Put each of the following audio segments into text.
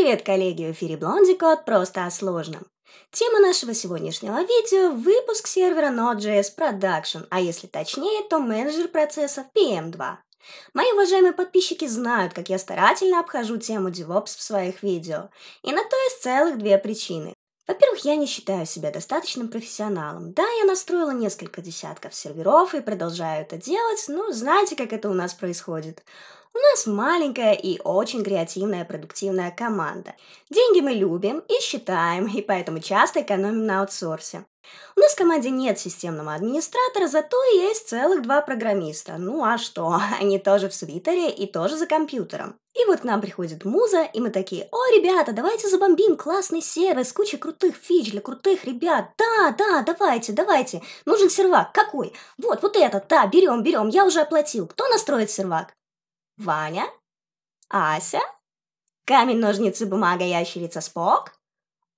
Привет, коллеги! В эфире Блондик от «Просто о сложном». Тема нашего сегодняшнего видео – выпуск сервера Node.js Production, а если точнее, то менеджер процессов PM2. Мои уважаемые подписчики знают, как я старательно обхожу тему DevOps в своих видео. И на то есть целых две причины. Во-первых, я не считаю себя достаточным профессионалом. Да, я настроила несколько десятков серверов и продолжаю это делать, но знаете, как это у нас происходит. У нас маленькая и очень креативная, продуктивная команда. Деньги мы любим и считаем, и поэтому часто экономим на аутсорсе. У нас в команде нет системного администратора, зато есть целых два программиста. Ну а что, они тоже в свитере и тоже за компьютером. И вот к нам приходит муза, и мы такие, о, ребята, давайте забомбим классный сервис, куча крутых фич для крутых ребят. Да, да, давайте, давайте. Нужен сервак. Какой? Вот, вот этот, да, берем, берем, я уже оплатил. Кто настроит сервак? Ваня? Ася? Камень, ножницы, бумага, ящерица, Спок?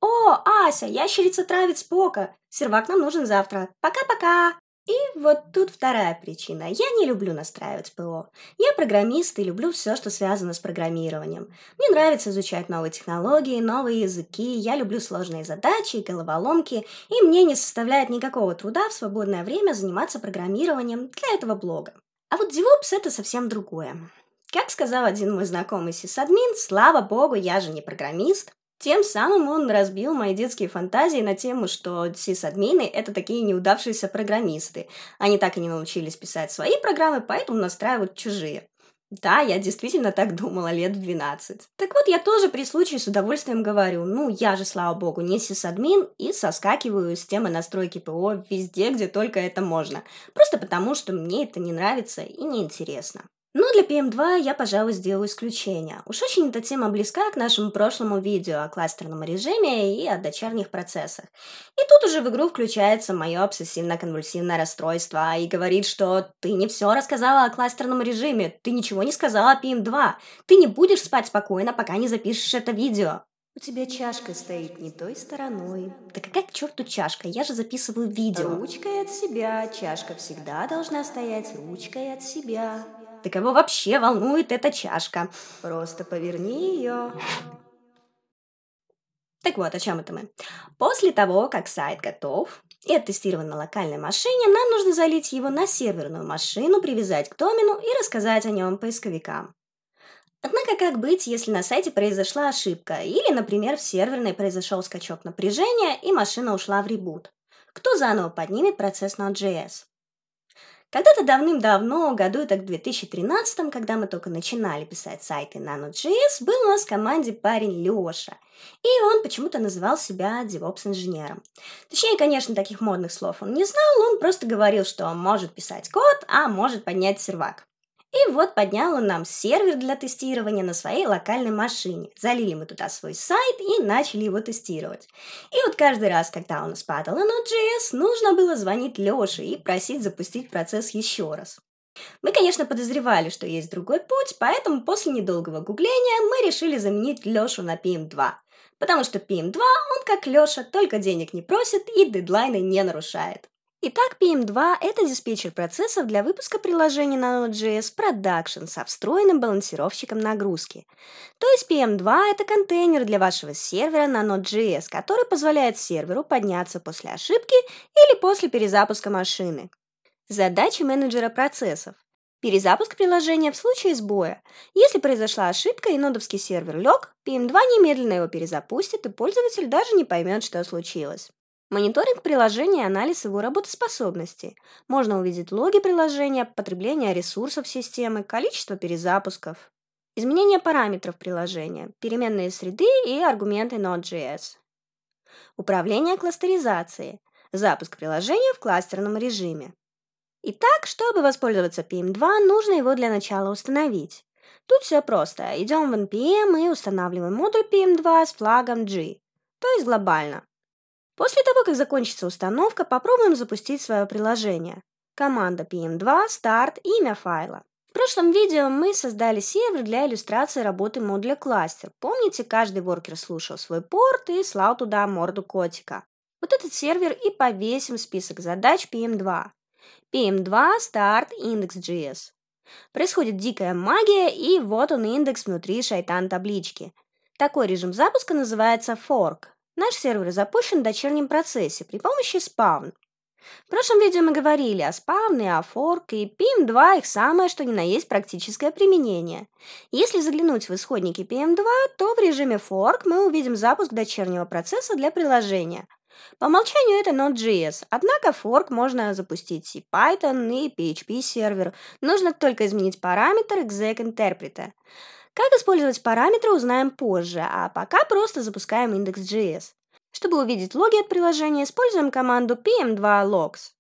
О, Ася, ящерица травит Спока. Сервак нам нужен завтра. Пока-пока. И вот тут вторая причина. Я не люблю настраивать ПО. Я программист и люблю все, что связано с программированием. Мне нравится изучать новые технологии, новые языки, я люблю сложные задачи и головоломки, и мне не составляет никакого труда в свободное время заниматься программированием для этого блога. А вот DevOps — это совсем другое. Как сказал один мой знакомый сисадмин, слава богу, я же не программист, тем самым он разбил мои детские фантазии на тему, что сисадмины — это такие неудавшиеся программисты. Они так и не научились писать свои программы, поэтому настраивают чужие. Да, я действительно так думала лет в 12. Так вот, я тоже при случае с удовольствием говорю, ну, я же, слава богу, не сисадмин, и соскакиваю с темы настройки ПО везде, где только это можно. Просто потому, что мне это не нравится и неинтересно. Но для PM2 эм я, пожалуй, сделаю исключение. Уж очень эта тема близка к нашему прошлому видео о кластерном режиме и о дочерних процессах. И тут уже в игру включается мое обсессивно-конвульсивное расстройство и говорит, что ты не все рассказала о кластерном режиме, ты ничего не сказала о PM2, эм ты не будешь спать спокойно, пока не запишешь это видео. У тебя чашка стоит не той стороной. Да какая к черту чашка? Я же записываю видео. Ручкой от себя. Чашка всегда должна стоять ручкой от себя. Так его вообще волнует эта чашка? Просто поверни ее. Так вот, о чем это мы. После того, как сайт готов и оттестирован на локальной машине, нам нужно залить его на серверную машину, привязать к домену и рассказать о нем поисковикам. Однако как быть, если на сайте произошла ошибка, или, например, в серверной произошел скачок напряжения и машина ушла в ребут? Кто заново поднимет процесс Node.js? Когда-то давным-давно, году так в 2013, когда мы только начинали писать сайты на Node.js, был у нас в команде парень Лёша. И он почему-то называл себя DevOps-инженером. Точнее, конечно, таких модных слов он не знал, он просто говорил, что он может писать код, а может поднять сервак. И вот поднял он нам сервер для тестирования на своей локальной машине. Залили мы туда свой сайт и начали его тестировать. И вот каждый раз, когда у нас падала Node.js, нужно было звонить Лёше и просить запустить процесс еще раз. Мы, конечно, подозревали, что есть другой путь, поэтому после недолгого гугления мы решили заменить Лёшу на PM2. Эм Потому что PM2, эм он как Лёша, только денег не просит и дедлайны не нарушает. Итак, PM2 — это диспетчер процессов для выпуска приложений на Node.js Production со встроенным балансировщиком нагрузки. То есть PM2 — это контейнер для вашего сервера на Node.js, который позволяет серверу подняться после ошибки или после перезапуска машины. Задачи менеджера процессов. Перезапуск приложения в случае сбоя. Если произошла ошибка и нодовский сервер лег, PM2 немедленно его перезапустит, и пользователь даже не поймет, что случилось. Мониторинг приложения и анализ его работоспособности. Можно увидеть логи приложения, потребление ресурсов системы, количество перезапусков. Изменение параметров приложения, переменные среды и аргументы Node.js. Управление кластеризацией. Запуск приложения в кластерном режиме. Итак, чтобы воспользоваться PM2, эм нужно его для начала установить. Тут все просто. Идем в NPM и устанавливаем модуль PM2 эм с флагом G, то есть глобально. После того, как закончится установка, попробуем запустить свое приложение. Команда PM2, старт, имя файла. В прошлом видео мы создали сервер для иллюстрации работы модуля кластер. Помните, каждый воркер слушал свой порт и слал туда морду котика. Вот этот сервер и повесим в список задач PM2. PM2 Start Index.js. Происходит дикая магия, и вот он индекс внутри шайтан таблички. Такой режим запуска называется fork. Наш сервер запущен в дочернем процессе при помощи спавн. В прошлом видео мы говорили о спавне, о форке, и PM2 эм их самое что ни на есть практическое применение. Если заглянуть в исходники PM2, эм то в режиме fork мы увидим запуск дочернего процесса для приложения. По умолчанию это Node.js, однако fork можно запустить и Python, и PHP сервер. Нужно только изменить параметр exec-интерпрета. Как использовать параметры, узнаем позже, а пока просто запускаем index.js. Чтобы увидеть логи от приложения, используем команду pm2logs.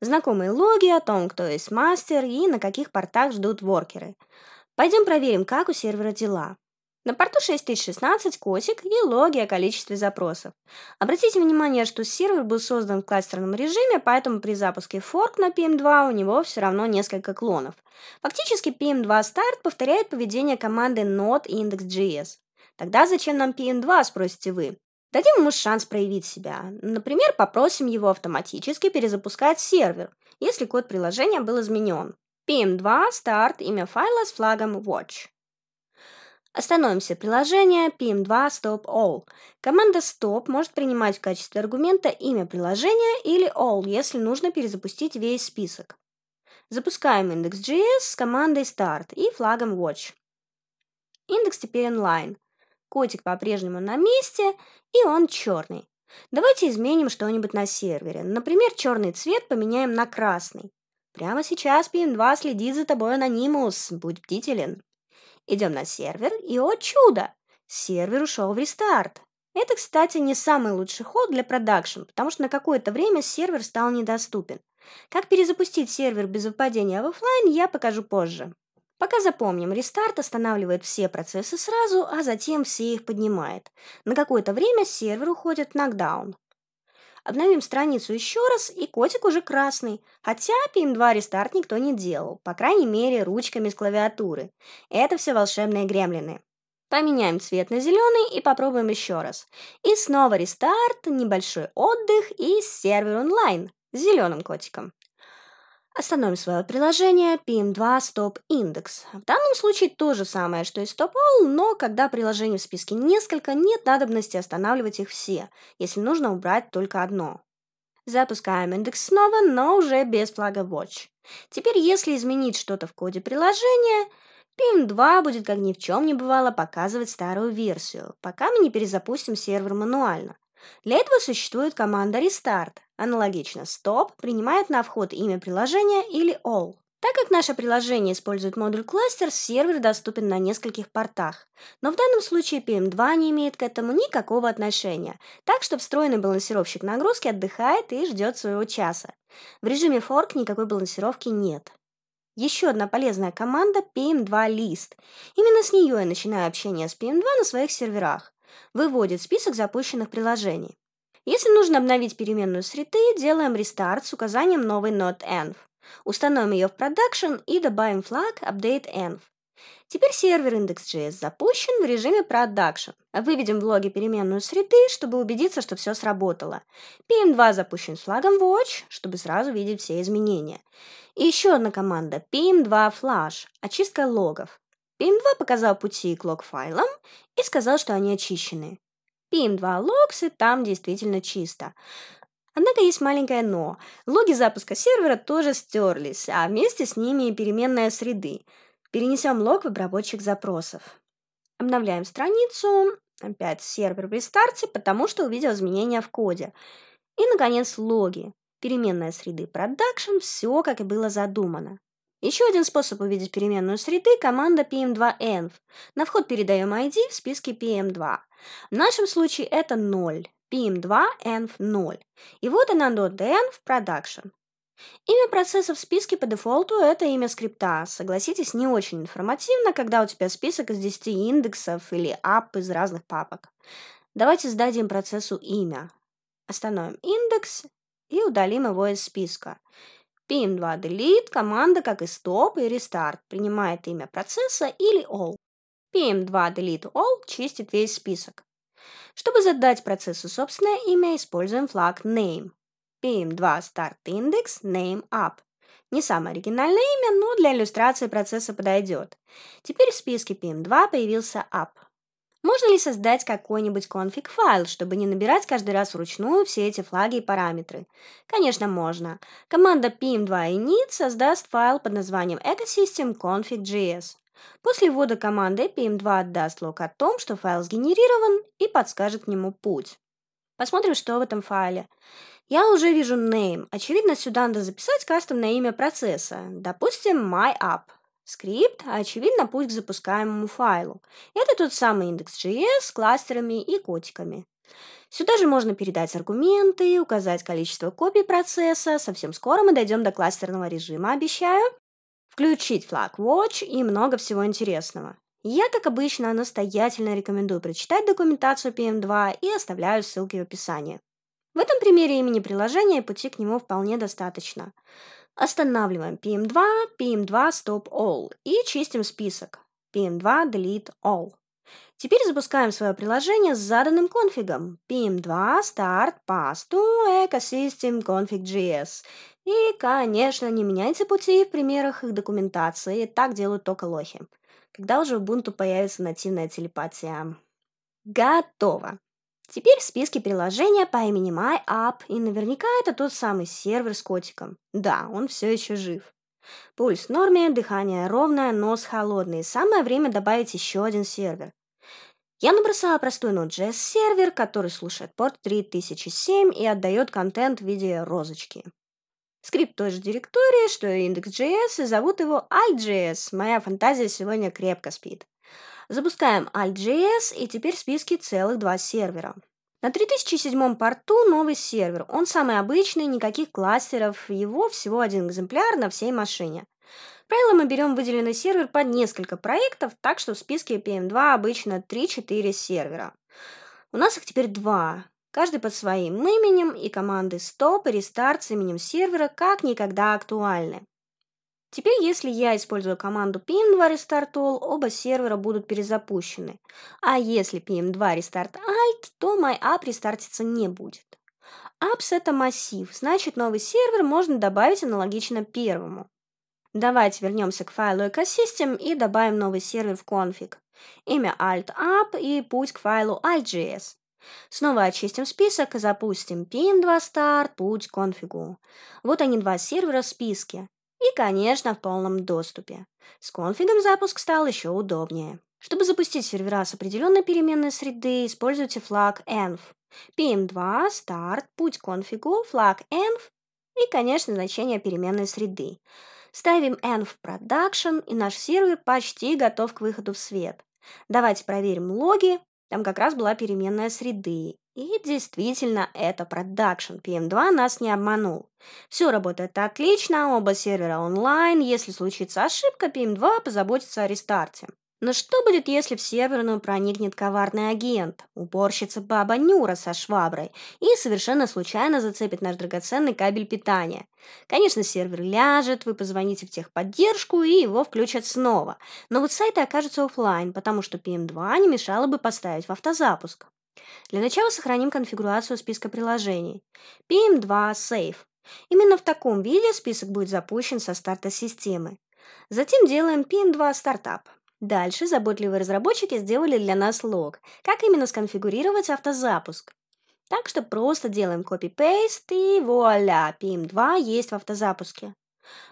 Знакомые логи о том, кто есть мастер и на каких портах ждут воркеры. Пойдем проверим, как у сервера дела. На порту 6016 косик и логи о количестве запросов. Обратите внимание, что сервер был создан в кластерном режиме, поэтому при запуске fork на PM2 эм у него все равно несколько клонов. Фактически PM2 start эм повторяет поведение команды node index.js. Тогда зачем нам PM2, эм спросите вы? Дадим ему шанс проявить себя. Например, попросим его автоматически перезапускать сервер, если код приложения был изменен. PM2 start имя файла с флагом watch. Остановимся. Приложение PM2 Stop All. Команда Stop может принимать в качестве аргумента имя приложения или All, если нужно перезапустить весь список. Запускаем index.js с командой Start и флагом Watch. Индекс теперь онлайн. Котик по-прежнему на месте, и он черный. Давайте изменим что-нибудь на сервере. Например, черный цвет поменяем на красный. Прямо сейчас PM2 следит за тобой анонимус. Будь бдителен. Идем на сервер, и, о чудо, сервер ушел в рестарт. Это, кстати, не самый лучший ход для продакшн, потому что на какое-то время сервер стал недоступен. Как перезапустить сервер без выпадения в офлайн, я покажу позже. Пока запомним, рестарт останавливает все процессы сразу, а затем все их поднимает. На какое-то время сервер уходит в нокдаун. Обновим страницу еще раз, и котик уже красный. Хотя PIM-2 эм рестарт никто не делал, по крайней мере, ручками с клавиатуры. Это все волшебные гремлины. Поменяем цвет на зеленый и попробуем еще раз. И снова рестарт, небольшой отдых и сервер онлайн с зеленым котиком. Остановим свое приложение PM2 Stop Index. В данном случае то же самое, что и Stop All, но когда приложений в списке несколько, нет надобности останавливать их все, если нужно убрать только одно. Запускаем индекс снова, но уже без флага Watch. Теперь, если изменить что-то в коде приложения, PIM2 будет как ни в чем не бывало показывать старую версию, пока мы не перезапустим сервер мануально. Для этого существует команда Restart. Аналогично stop принимает на вход имя приложения или all. Так как наше приложение использует модуль кластер, сервер доступен на нескольких портах. Но в данном случае PM2 эм не имеет к этому никакого отношения, так что встроенный балансировщик нагрузки отдыхает и ждет своего часа. В режиме fork никакой балансировки нет. Еще одна полезная команда PM2List. Эм Именно с нее я начинаю общение с PM2 эм на своих серверах. Выводит список запущенных приложений. Если нужно обновить переменную среды, делаем рестарт с указанием новой NODE_ENV. Установим ее в production и добавим флаг update env. Теперь сервер index.js запущен в режиме production. Выведем в логе переменную среды, чтобы убедиться, что все сработало. PM2 запущен с флагом watch, чтобы сразу видеть все изменения. И еще одна команда PM2 flush очистка логов. PM2 показал пути к лог файлам и сказал, что они очищены. Пим два локс, там действительно чисто. Однако есть маленькое «но». Логи запуска сервера тоже стерлись, а вместе с ними и переменная среды. Перенесем лог в обработчик запросов. Обновляем страницу. Опять сервер при старте, потому что увидел изменения в коде. И, наконец, логи. Переменная среды production, все как и было задумано. Еще один способ увидеть переменную среды – команда pm2env. На вход передаем ID в списке pm2. В нашем случае это 0, pm2env 0. И вот она .env production. Имя процесса в списке по дефолту – это имя скрипта. Согласитесь, не очень информативно, когда у тебя список из 10 индексов или ап из разных папок. Давайте сдадим процессу имя. Остановим индекс и удалим его из списка. Pim 2 delete команда, как и stop и restart, принимает имя процесса или all. pm 2 delete all чистит весь список. Чтобы задать процессу собственное имя, используем флаг name. pm 2 start index name up. Не самое оригинальное имя, но для иллюстрации процесса подойдет. Теперь в списке PM2 появился up. Можно ли создать какой-нибудь конфиг-файл, чтобы не набирать каждый раз вручную все эти флаги и параметры? Конечно, можно. Команда pm2init создаст файл под названием ecosystem.config.js. После ввода команды pm2 отдаст лог о том, что файл сгенерирован и подскажет к нему путь. Посмотрим, что в этом файле. Я уже вижу name. Очевидно, сюда надо записать кастомное имя процесса. Допустим, myApp. Скрипт, а, очевидно, путь к запускаемому файлу. Это тот самый индекс с кластерами и котиками. Сюда же можно передать аргументы, указать количество копий процесса. Совсем скоро мы дойдем до кластерного режима, обещаю. Включить флаг Watch и много всего интересного. Я, как обычно, настоятельно рекомендую прочитать документацию PM2 и оставляю ссылки в описании. В этом примере имени приложения и пути к нему вполне достаточно. Останавливаем PM2, PM2 Stop All и чистим список PM2 эм Delete All. Теперь запускаем свое приложение с заданным конфигом pm2 start pass to ecosystem config.js. И, конечно, не меняйте пути в примерах их документации, так делают только лохи. Когда уже в Ubuntu появится нативная телепатия? Готово! Теперь в списке приложения по имени MyApp, и наверняка это тот самый сервер с котиком. Да, он все еще жив. Пульс в норме, дыхание ровное, нос холодный. самое время добавить еще один сервер. Я набросала простой Node.js сервер, который слушает порт 3007 и отдает контент в виде розочки. Скрипт той же директории, что и index.js, и зовут его i.js. Моя фантазия сегодня крепко спит. Запускаем Alt.js, и теперь в списке целых два сервера. На 3007 порту новый сервер. Он самый обычный, никаких кластеров, его всего один экземпляр на всей машине. Правило мы берем выделенный сервер под несколько проектов, так что в списке PM2 эм обычно 3-4 сервера. У нас их теперь два, каждый под своим именем, и команды стоп и рестарт с именем сервера как никогда актуальны. Теперь, если я использую команду pm2 restart all, оба сервера будут перезапущены. А если pm2 restart alt, то MyApp рестартиться не будет. Apps — это массив, значит, новый сервер можно добавить аналогично первому. Давайте вернемся к файлу Ecosystem и добавим новый сервер в config. Имя alt-app и путь к файлу IGS. Снова очистим список и запустим pm2 start путь к конфигу. Вот они два сервера в списке. И, конечно, в полном доступе. С конфигом запуск стал еще удобнее. Чтобы запустить сервера с определенной переменной среды, используйте флаг env. pm2, start, путь конфигу, флаг env и, конечно, значение переменной среды. Ставим env production, и наш сервер почти готов к выходу в свет. Давайте проверим логи, там как раз была переменная среды. И действительно, это продакшн. PM2 эм нас не обманул. Все работает отлично, оба сервера онлайн. Если случится ошибка, PM2 эм позаботится о рестарте. Но что будет, если в серверную проникнет коварный агент, уборщица баба Нюра со шваброй, и совершенно случайно зацепит наш драгоценный кабель питания? Конечно, сервер ляжет, вы позвоните в техподдержку, и его включат снова. Но вот сайты окажутся офлайн, потому что PM2 эм не мешало бы поставить в автозапуск. Для начала сохраним конфигурацию списка приложений. PM2 Save. Именно в таком виде список будет запущен со старта системы. Затем делаем PM2 Startup. Дальше заботливые разработчики сделали для нас лог, как именно сконфигурировать автозапуск. Так что просто делаем copy-paste и вуаля, PM2 есть в автозапуске.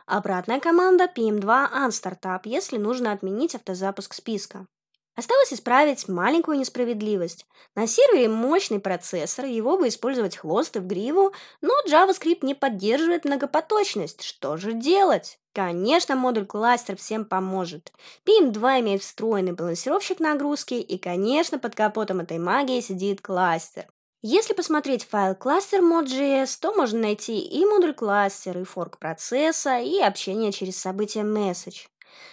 Обратная команда PM2 unstartup, если нужно отменить автозапуск списка. Осталось исправить маленькую несправедливость. На сервере мощный процессор, его бы использовать хвост и в гриву, но JavaScript не поддерживает многопоточность. Что же делать? Конечно, модуль кластер всем поможет. PIM2 имеет встроенный балансировщик нагрузки, и, конечно, под капотом этой магии сидит кластер. Если посмотреть файл кластер mod.js, то можно найти и модуль кластер, и форк процесса, и общение через события message.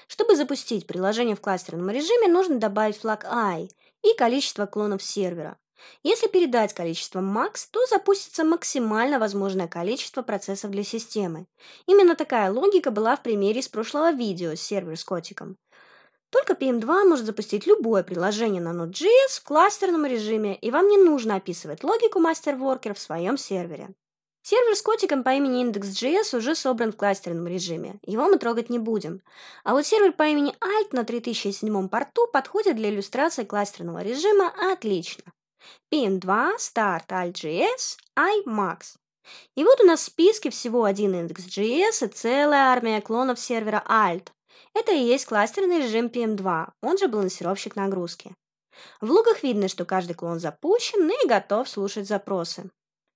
Чтобы запустить приложение в кластерном режиме, нужно добавить флаг i и количество клонов сервера. Если передать количество max, то запустится максимально возможное количество процессов для системы. Именно такая логика была в примере из прошлого видео с «Сервер с котиком». Только PM2 может запустить любое приложение на Node.js в кластерном режиме, и вам не нужно описывать логику мастер-воркера в своем сервере. Сервер с котиком по имени Index.js уже собран в кластерном режиме, его мы трогать не будем. А вот сервер по имени Alt на 3007 порту подходит для иллюстрации кластерного режима отлично. PM2, Start, Alt.js, iMax. И вот у нас в списке всего один Index.js и целая армия клонов сервера Alt. Это и есть кластерный режим PM2, он же балансировщик нагрузки. В логах видно, что каждый клон запущен и готов слушать запросы.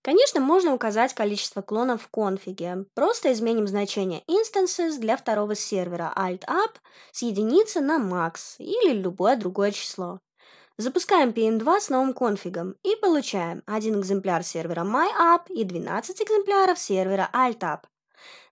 Конечно, можно указать количество клонов в конфиге. Просто изменим значение instances для второго сервера alt-up с единицы на max или любое другое число. Запускаем PM2 с новым конфигом и получаем один экземпляр сервера MyUp и 12 экземпляров сервера alt up.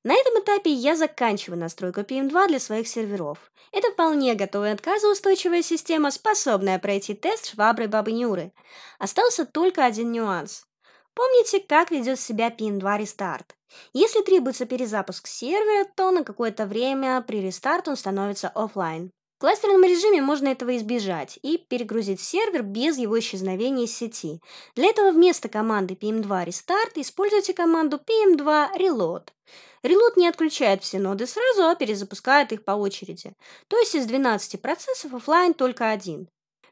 На этом этапе я заканчиваю настройку PM2 для своих серверов. Это вполне готовая отказоустойчивая система, способная пройти тест швабры бабы Нюры. Остался только один нюанс. Помните, как ведет себя PIN2 restart? Если требуется перезапуск сервера, то на какое-то время при рестарт он становится офлайн. В кластерном режиме можно этого избежать и перегрузить сервер без его исчезновения из сети. Для этого вместо команды pm2 restart используйте команду pm2 reload. Reload не отключает все ноды сразу, а перезапускает их по очереди. То есть из 12 процессов офлайн только один.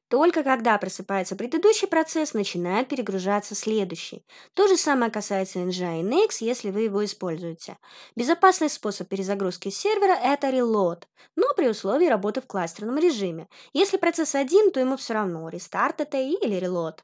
Только когда просыпается предыдущий процесс, начинает перегружаться следующий. То же самое касается Nginx, если вы его используете. Безопасный способ перезагрузки сервера – это reload, но при условии работы в кластерном режиме. Если процесс один, то ему все равно – рестарт это или reload.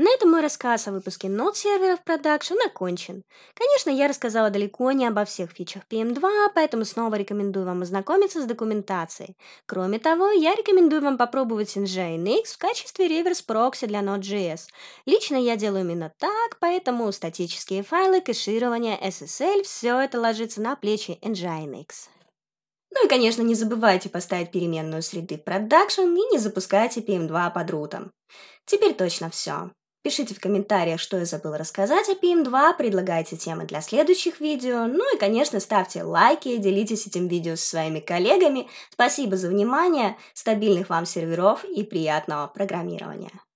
На этом мой рассказ о выпуске Node серверов Production окончен. Конечно, я рассказала далеко не обо всех фичах PM2, поэтому снова рекомендую вам ознакомиться с документацией. Кроме того, я рекомендую вам попробовать NGINX в качестве реверс-прокси для Node.js. Лично я делаю именно так, поэтому статические файлы, кэширование, SSL, все это ложится на плечи NGINX. Ну и, конечно, не забывайте поставить переменную среды в продакшн и не запускайте PM2 под рутом. Теперь точно все. Пишите в комментариях, что я забыл рассказать о PM2, предлагайте темы для следующих видео, ну и, конечно, ставьте лайки, делитесь этим видео со своими коллегами. Спасибо за внимание, стабильных вам серверов и приятного программирования.